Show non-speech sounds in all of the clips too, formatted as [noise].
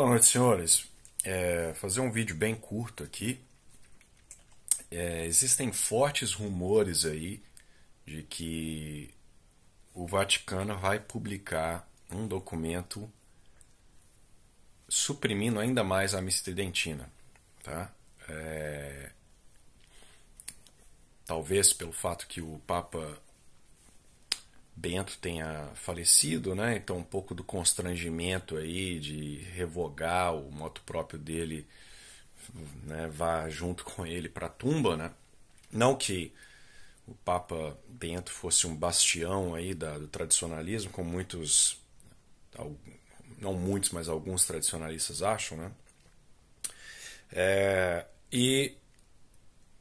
Boa noite, senhores. É, fazer um vídeo bem curto aqui. É, existem fortes rumores aí de que o Vaticano vai publicar um documento suprimindo ainda mais a amistidentina, tá? É, talvez pelo fato que o Papa Bento tenha falecido, né? Então um pouco do constrangimento aí de revogar o moto próprio dele, né? Vá junto com ele para a tumba, né? Não que o Papa Bento fosse um bastião aí da, do tradicionalismo, como muitos, não muitos, mas alguns tradicionalistas acham, né? É, e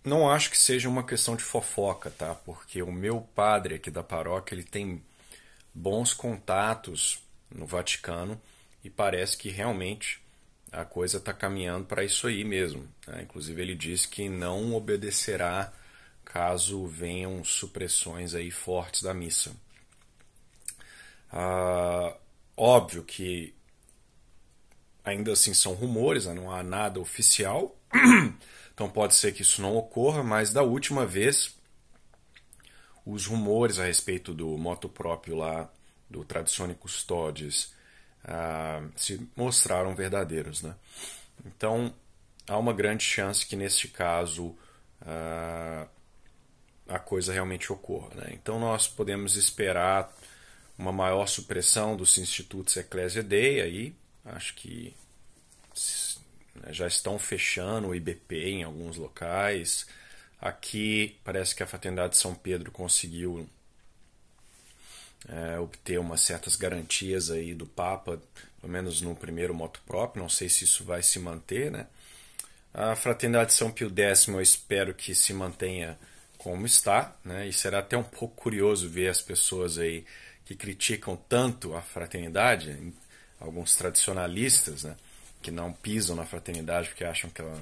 não acho que seja uma questão de fofoca, tá? Porque o meu padre aqui da paróquia, ele tem bons contatos no Vaticano e parece que realmente a coisa está caminhando para isso aí mesmo. Né? Inclusive ele disse que não obedecerá caso venham supressões aí fortes da missa. Ah, óbvio que ainda assim são rumores, né? não há nada oficial. [clears throat] Então pode ser que isso não ocorra, mas da última vez os rumores a respeito do moto próprio lá do Tradicione Custodes ah, se mostraram verdadeiros, né? Então há uma grande chance que neste caso ah, a coisa realmente ocorra, né? Então nós podemos esperar uma maior supressão dos institutos Ecclesia Dei aí, acho que né, já estão fechando o IBP em alguns locais. Aqui parece que a Fraternidade São Pedro conseguiu é, obter umas certas garantias aí do Papa, pelo menos no primeiro moto próprio, não sei se isso vai se manter, né? A Fraternidade São Pio X eu espero que se mantenha como está, né? E será até um pouco curioso ver as pessoas aí que criticam tanto a fraternidade, alguns tradicionalistas, né? que não pisam na fraternidade porque acham que ela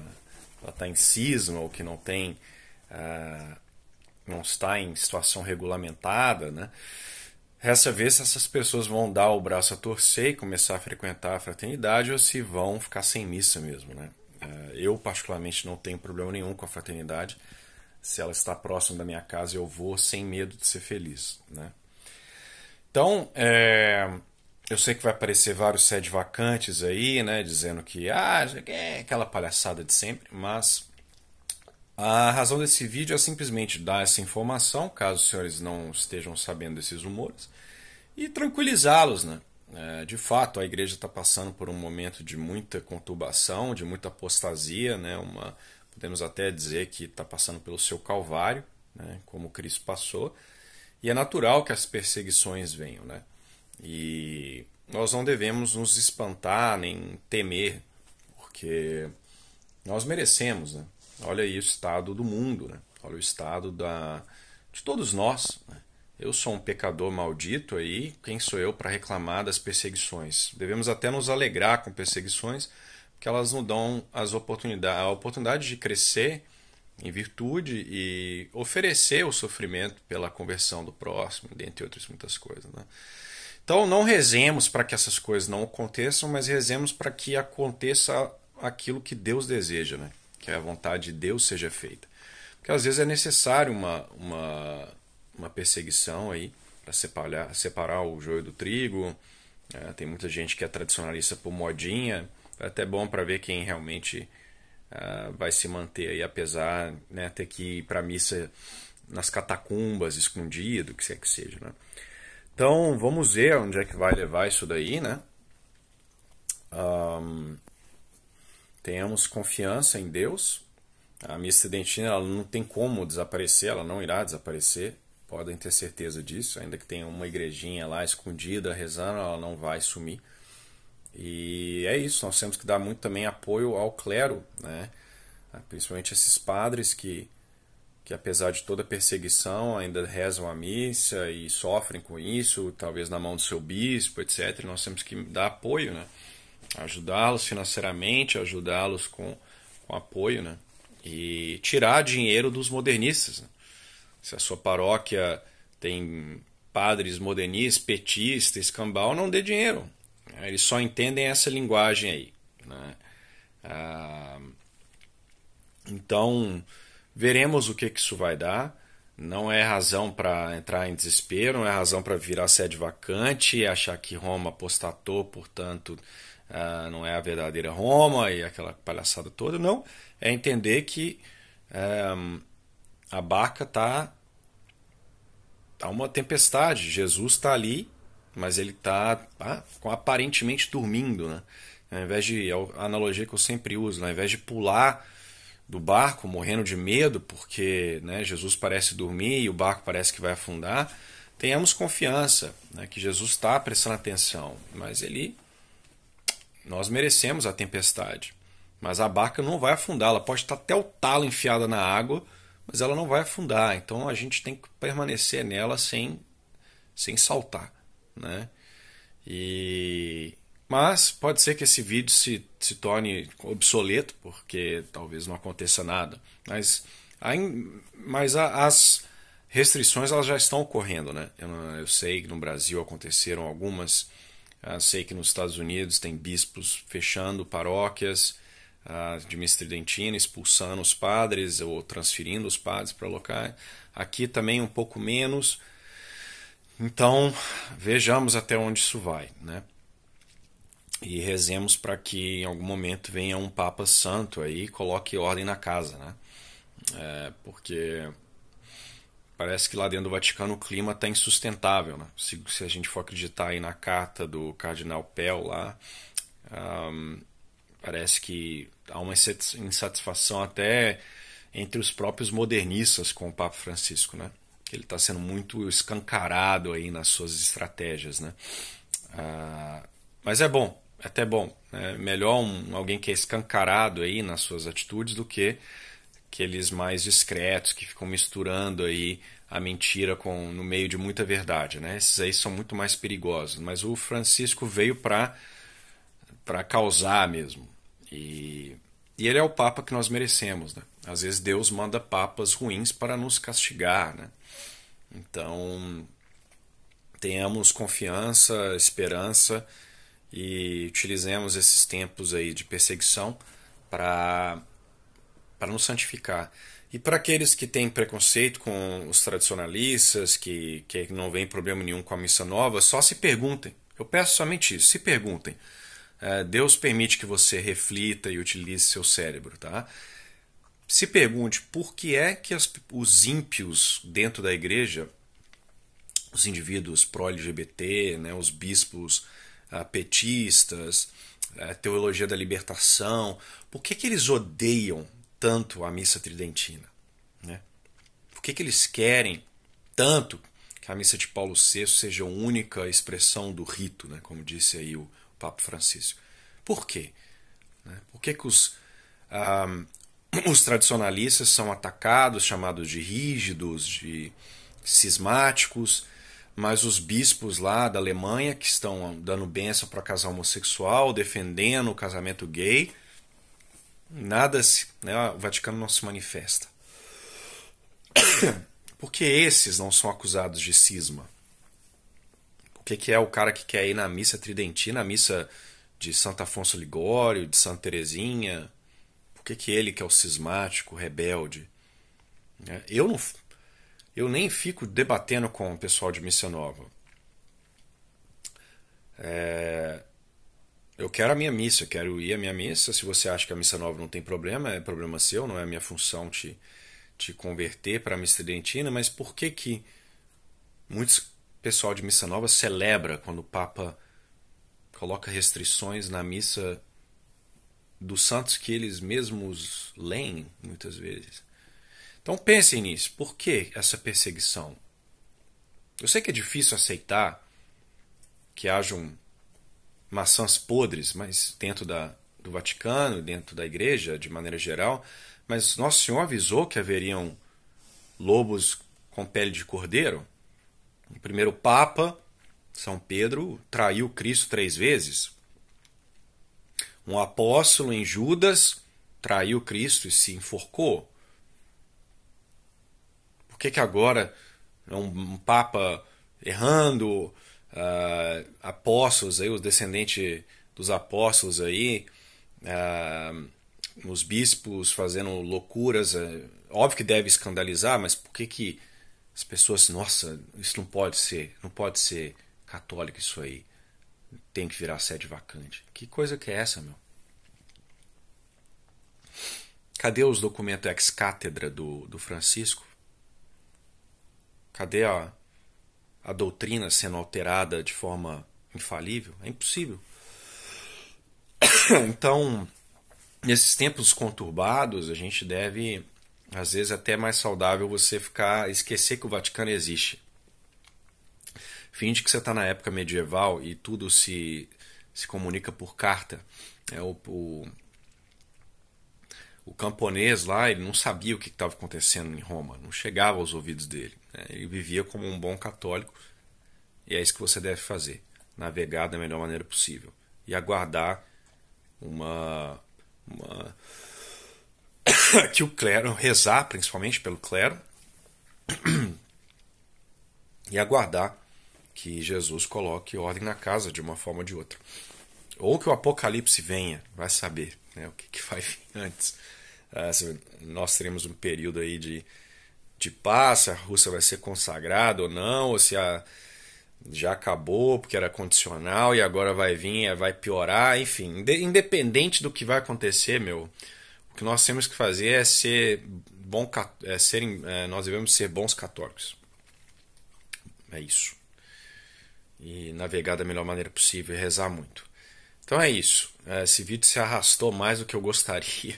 está em cisma ou que não tem ah, não está em situação regulamentada, né? Resta ver se essas pessoas vão dar o braço a torcer e começar a frequentar a fraternidade ou se vão ficar sem missa mesmo, né? Ah, eu, particularmente, não tenho problema nenhum com a fraternidade. Se ela está próxima da minha casa, eu vou sem medo de ser feliz, né? Então, é, eu sei que vai aparecer vários sede vacantes aí, né? Dizendo que ah, é aquela palhaçada de sempre, mas a razão desse vídeo é simplesmente dar essa informação, caso os senhores não estejam sabendo desses rumores, e tranquilizá-los, né? É, de fato, a igreja está passando por um momento de muita conturbação, de muita apostasia, né? Uma, podemos até dizer que está passando pelo seu calvário, né? como Cristo passou, e é natural que as perseguições venham, né? E nós não devemos nos espantar nem temer, porque nós merecemos, né? Olha aí o estado do mundo, né? Olha o estado da de todos nós. Né? Eu sou um pecador maldito aí, quem sou eu para reclamar das perseguições? Devemos até nos alegrar com perseguições, porque elas nos dão as oportunidade a oportunidade de crescer em virtude e oferecer o sofrimento pela conversão do próximo, dentre outras muitas coisas. Né? Então não rezemos para que essas coisas não aconteçam, mas rezemos para que aconteça aquilo que Deus deseja, né? que a vontade de Deus seja feita. Porque às vezes é necessário uma, uma, uma perseguição aí para separar, separar o joio do trigo. É, tem muita gente que é tradicionalista por modinha. É até bom para ver quem realmente uh, vai se manter aí, apesar né, ter que ir para missa nas catacumbas, escondido, o que quer que seja. Né? Então vamos ver onde é que vai levar isso daí, né? Um, tenhamos confiança em Deus. A missa dentina ela não tem como desaparecer, ela não irá desaparecer. Podem ter certeza disso, ainda que tenha uma igrejinha lá escondida rezando, ela não vai sumir. E é isso, nós temos que dar muito também apoio ao clero, né? principalmente esses padres que que apesar de toda perseguição ainda rezam a missa e sofrem com isso, talvez na mão do seu bispo, etc. Nós temos que dar apoio, né? Ajudá-los financeiramente, ajudá-los com, com apoio, né? E tirar dinheiro dos modernistas. Né? Se a sua paróquia tem padres modernistas, petistas, escambau, não dê dinheiro. Né? Eles só entendem essa linguagem aí, né? Ah, então, Veremos o que, que isso vai dar. Não é razão para entrar em desespero, não é razão para virar sede vacante, achar que Roma apostatou, portanto, uh, não é a verdadeira Roma e aquela palhaçada toda. Não, é entender que um, eh, a barca está tá uma tempestade. Jesus está ali, mas ele está ah, aparentemente dormindo, né? Ao invés de é a analogia que eu sempre uso, né? ao invés de pular do barco, morrendo de medo porque né, Jesus parece dormir e o barco parece que vai afundar, tenhamos confiança né, que Jesus está prestando atenção, mas ele, nós merecemos a tempestade, mas a barca não vai afundar, ela pode estar tá até o talo enfiada na água, mas ela não vai afundar, então a gente tem que permanecer nela sem, sem saltar, né? E mas pode ser que esse vídeo se, se torne obsoleto, porque talvez não aconteça nada. Mas, mas as restrições elas já estão ocorrendo. Né? Eu, eu sei que no Brasil aconteceram algumas. Ah, sei que nos Estados Unidos tem bispos fechando paróquias uh, de missa expulsando os padres ou transferindo os padres para locais. Aqui também um pouco menos. Então, vejamos até onde isso vai. Né? E rezemos para que em algum momento venha um Papa Santo aí e coloque ordem na casa, né? É, porque parece que lá dentro do Vaticano o clima está insustentável, né? Se, se, a gente for acreditar aí na carta do Cardinal Pell lá, um, parece que há uma insatisfação até entre os próprios modernistas com o Papa Francisco, né? Ele está sendo muito escancarado aí nas suas estratégias, né? Uh, mas é bom, até bom. Né? Melhor um, alguém que é escancarado aí nas suas atitudes do que aqueles mais discretos que ficam misturando aí a mentira com no meio de muita verdade, né? Esses aí são muito mais perigosos. Mas o Francisco veio para para causar mesmo. E, e ele é o papa que nós merecemos, né? Às vezes Deus manda papas ruins para nos castigar, né? Então tenhamos confiança, esperança e utilizemos esses tempos aí de perseguição para para nos santificar. E para aqueles que têm preconceito com os tradicionalistas, que, que não vem problema nenhum com a missa nova, só se perguntem. Eu peço somente isso, se perguntem. É, Deus permite que você reflita e utilize seu cérebro, tá? Se pergunte por que é que as, os ímpios dentro da igreja, os indivíduos pró-LGBT, né, os bispos eh, petistas, eh, teologia da libertação, por que, que eles odeiam tanto a missa tridentina? Né? Por que, que eles querem tanto que a missa de Paulo VI seja a única expressão do rito, né? como disse aí o Papa Francisco? Por quê? Né? Por que, que os, ah, os tradicionalistas são atacados, chamados de rígidos, de cismáticos? mas os bispos lá da Alemanha que estão dando bênção para casal homossexual, defendendo o casamento gay, nada se, né, o Vaticano não se manifesta. [coughs] Por que esses não são acusados de cisma? O que, que é o cara que quer ir na missa tridentina, na missa de Santo Afonso Ligório, de Santa Teresinha? Por que, que ele que é o cismático, o rebelde? Eu não, eu nem fico debatendo com o pessoal de Missão Nova. É, eu quero a minha missa, eu quero ir à minha missa. Se você acha que a missa nova não tem problema, é problema seu, não é minha função te, te converter para a missa tridentina. Mas por que que muitos pessoal de missa nova celebra quando o Papa coloca restrições na missa dos santos que eles mesmos leem muitas vezes? Então pensem nisso. Por que essa perseguição? Eu sei que é difícil aceitar que hajam maçãs podres, mas dentro da, do Vaticano, dentro da igreja, de maneira geral, mas Nosso Senhor avisou que haveriam lobos com pele de cordeiro. O primeiro Papa, São Pedro, traiu Cristo três vezes. Um apóstolo em Judas traiu Cristo e se enforcou por que, que agora é um, um Papa errando, uh, apóstolos, aí, os descendentes dos apóstolos aí, uh, os bispos fazendo loucuras, uh, óbvio que deve escandalizar, mas por que que as pessoas, nossa, isso não pode ser, não pode ser católico isso aí, tem que virar sede vacante. Que coisa que é essa, meu? Cadê os documentos ex-cátedra do, do Francisco? Cadê a, a doutrina sendo alterada de forma infalível? É impossível. [coughs] Então, nesses tempos conturbados, a gente deve, às vezes, até mais saudável você ficar esquecer que o Vaticano existe. Finge que você está na época medieval e tudo se, se comunica por carta. É o, o o camponês lá ele não sabia o que estava acontecendo em Roma, não chegava aos ouvidos dele. Né? Ele vivia como um bom católico e é isso que você deve fazer: navegar da melhor maneira possível e aguardar uma, uma... [coughs] que o clero rezar principalmente pelo clero [coughs] e aguardar que Jesus coloque ordem na casa de uma forma ou de outra. Ou que o Apocalipse venha, vai saber né, o que, que vai vir antes. Ah, nós teremos um período aí de, de paz, se a Rússia vai ser consagrada ou não, ou se a, já acabou porque era condicional e agora vai vir, eh, vai piorar, enfim, independente do que vai acontecer, meu, o que nós temos que fazer é ser bom, é ser, é, nós devemos ser bons católicos. É isso. E navegar da melhor maneira possível e rezar muito. Então é isso. É, esse vídeo se arrastou mais do que eu gostaria.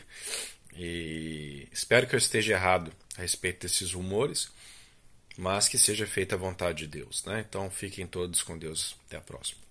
E espero que eu esteja errado a respeito desses rumores, mas que seja feita a vontade de Deus. Né? Então fiquem todos com Deus. Até a próxima.